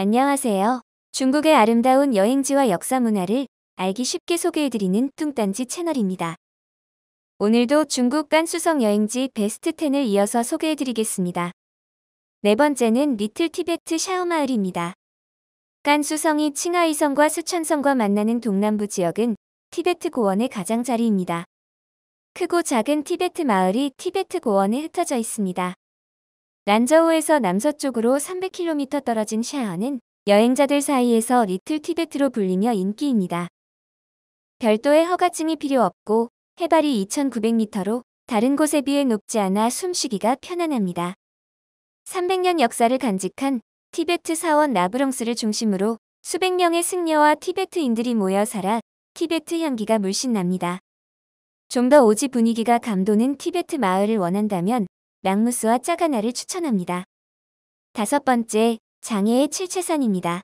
안녕하세요. 중국의 아름다운 여행지와 역사 문화를 알기 쉽게 소개해드리는 뚱딴지 채널입니다. 오늘도 중국 깐수성 여행지 베스트 10을 이어서 소개해드리겠습니다. 네 번째는 리틀 티베트 샤오마을입니다. 깐수성이 칭하이성과 수천성과 만나는 동남부 지역은 티베트 고원의 가장자리입니다. 크고 작은 티베트 마을이 티베트 고원에 흩어져 있습니다. 란저우에서 남서쪽으로 300km 떨어진 샤안은 여행자들 사이에서 리틀 티베트로 불리며 인기입니다. 별도의 허가증이 필요 없고 해발이 2,900m로 다른 곳에 비해 높지 않아 숨쉬기가 편안합니다. 300년 역사를 간직한 티베트 사원 라브롱스를 중심으로 수백 명의 승려와 티베트인들이 모여 살아 티베트 향기가 물씬 납니다. 좀 더 오지 분위기가 감도는 티베트 마을을 원한다면 랑무스와 짜가나를 추천합니다. 다섯 번째, 장애의 칠채산입니다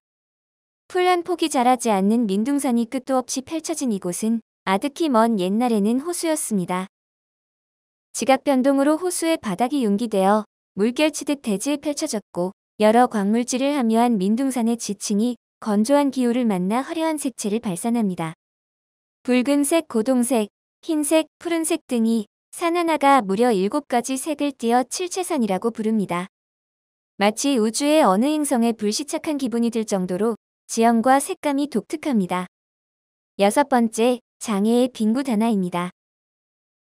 풀란 폭이 자라지 않는 민둥산이 끝도 없이 펼쳐진 이곳은 아득히 먼 옛날에는 호수였습니다. 지각 변동으로 호수의 바닥이 융기되어 물결치듯 대지에 펼쳐졌고 여러 광물질을 함유한 민둥산의 지층이 건조한 기후를 만나 화려한 색채를 발산합니다. 붉은색, 고동색, 흰색, 푸른색 등이 산 하나가 무려 7가지 색을 띄어 칠채산이라고 부릅니다. 마치 우주의 어느 행성에 불시착한 기분이 들 정도로 지형과 색감이 독특합니다. 여섯 번째, 장애의 빙구 단아입니다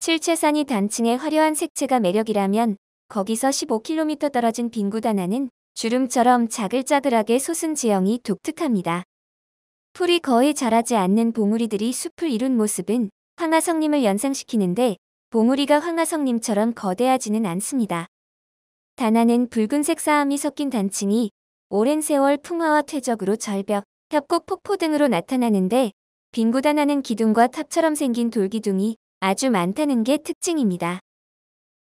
칠채산이 단층의 화려한 색채가 매력이라면 거기서 15km 떨어진 빙구 단아는 주름처럼 자글자글하게 솟은 지형이 독특합니다. 풀이 거의 자라지 않는 봉우리들이 숲을 이룬 모습은 황하성님을 연상시키는데 봉우리가 황하성님처럼 거대하지는 않습니다. 단아는 붉은색 싸움이 섞인 단층이 오랜 세월 풍화와 퇴적으로 절벽, 협곡 폭포 등으로 나타나는데 빙구단아는 기둥과 탑처럼 생긴 돌기둥이 아주 많다는 게 특징입니다.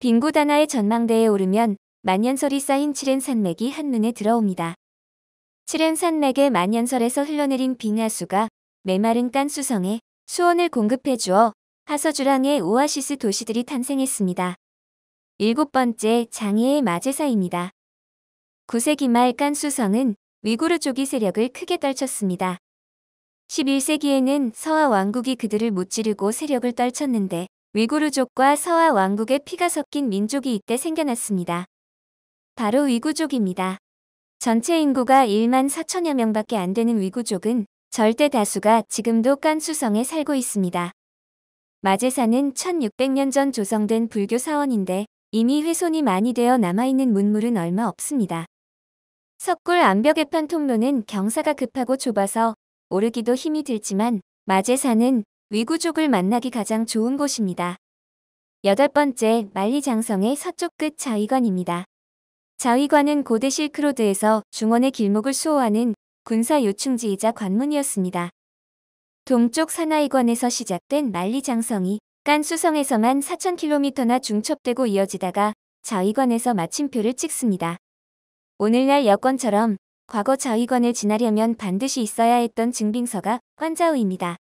빙구단아의 전망대에 오르면 만년설이 쌓인 칠엔 산맥이 한눈에 들어옵니다. 칠엔 산맥의 만년설에서 흘러내린 빙하수가 메마른 깐수성에 수원을 공급해 주어 하서주랑의 오아시스 도시들이 탄생했습니다. 일곱 번째 장애의 마제사입니다. 9세기 말 깐수성은 위구르 족이 세력을 크게 떨쳤습니다. 11세기에는 서하 왕국이 그들을 무찌르고 세력을 떨쳤는데 위구르족과 서하 왕국의 피가 섞인 민족이 이때 생겨났습니다. 바로 위구족입니다. 전체 인구가 1만 4천여 명밖에 안 되는 위구족은 절대 다수가 지금도 깐수성에 살고 있습니다. 마제사는 1600년 전 조성된 불교 사원인데 이미 훼손이 많이 되어 남아있는 문물은 얼마 없습니다. 석굴 암벽의 판 통로는 경사가 급하고 좁아서 오르기도 힘이 들지만 마제사는 위구족을 만나기 가장 좋은 곳입니다. 여덟 번째 만리장성의 서쪽 끝 자위관입니다. 자위관은 고대 실크로드에서 중원의 길목을 수호하는 군사 요충지이자 관문이었습니다. 동쪽 사나이관에서 시작된 만리장성이 깐수성에서만 4,000km나 중첩되고 이어지다가 좌위관에서 마침표를 찍습니다. 오늘날 여권처럼 과거 좌위관을 지나려면 반드시 있어야 했던 증빙서가 관자우입니다.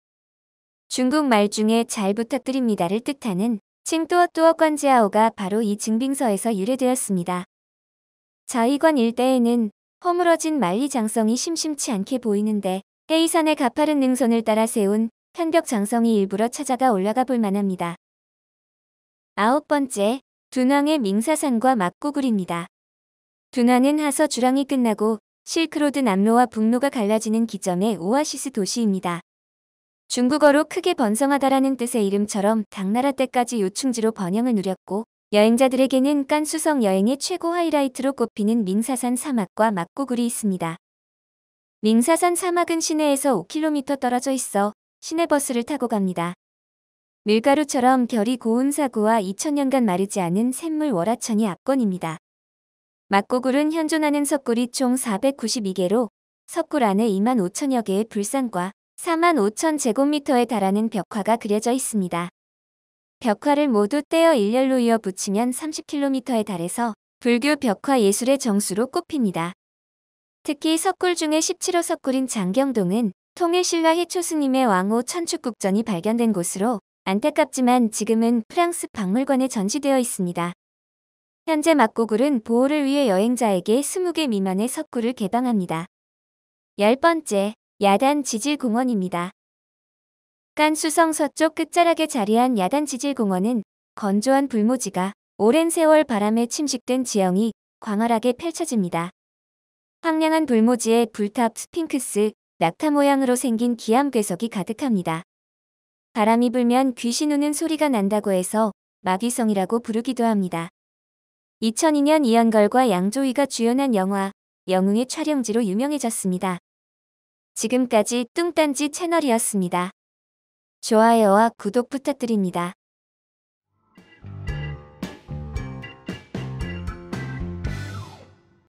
중국 말 중에 잘 부탁드립니다를 뜻하는 칭뚜어뚜어관제아오가 바로 이 증빙서에서 유래되었습니다. 좌위관 일대에는 허물어진 만리장성이 심심치 않게 보이는데 헤이산의 가파른 능선을 따라 세운 편벽 장성이 일부러 찾아가 올라가 볼 만합니다. 아홉 번째, 둔왕의 밍사산과 막구굴입니다. 둔왕은 하서 주랑이 끝나고 실크로드 남로와 북로가 갈라지는 기점의 오아시스 도시입니다. 중국어로 크게 번성하다라는 뜻의 이름처럼 당나라 때까지 요충지로 번영을 누렸고 여행자들에게는 깐수성 여행의 최고 하이라이트로 꼽히는 민사산 사막과 막구굴이 있습니다. 밍사산 사막은 시내에서 5km 떨어져 있어 시내버스를 타고 갑니다. 밀가루처럼 결이 고운 사구와 2000년간 마르지 않은 샘물 월화천이 압권입니다. 막고굴은 현존하는 석굴이 총 492개로 석굴 안에 2만 5천여 개의 불산과 4만 5천 제곱미터에 달하는 벽화가 그려져 있습니다. 벽화를 모두 떼어 일렬로 이어 붙이면 30km에 달해서 불교 벽화 예술의 정수로 꼽힙니다. 특히 석굴 중에 17호 석굴인 장경동은 통일신라 해초스님의 왕호 천축국전이 발견된 곳으로 안타깝지만 지금은 프랑스 박물관에 전시되어 있습니다. 현재 막고굴은 보호를 위해 여행자에게 20개 미만의 석굴을 개방합니다. 열 번째, 야단 지질 공원입니다. 깐수성 서쪽 끝자락에 자리한 야단 지질 공원은 건조한 불모지가 오랜 세월 바람에 침식된 지형이 광활하게 펼쳐집니다. 황량한 돌모지에 불탑 스핑크스, 낙타 모양으로 생긴 기암 괴석이 가득합니다. 바람이 불면 귀신 우는 소리가 난다고 해서 마귀성이라고 부르기도 합니다. 2002년 이연걸과 양조위가 주연한 영화 영웅의 촬영지로 유명해졌습니다. 지금까지 뚱딴지 채널이었습니다. 좋아요와 구독 부탁드립니다.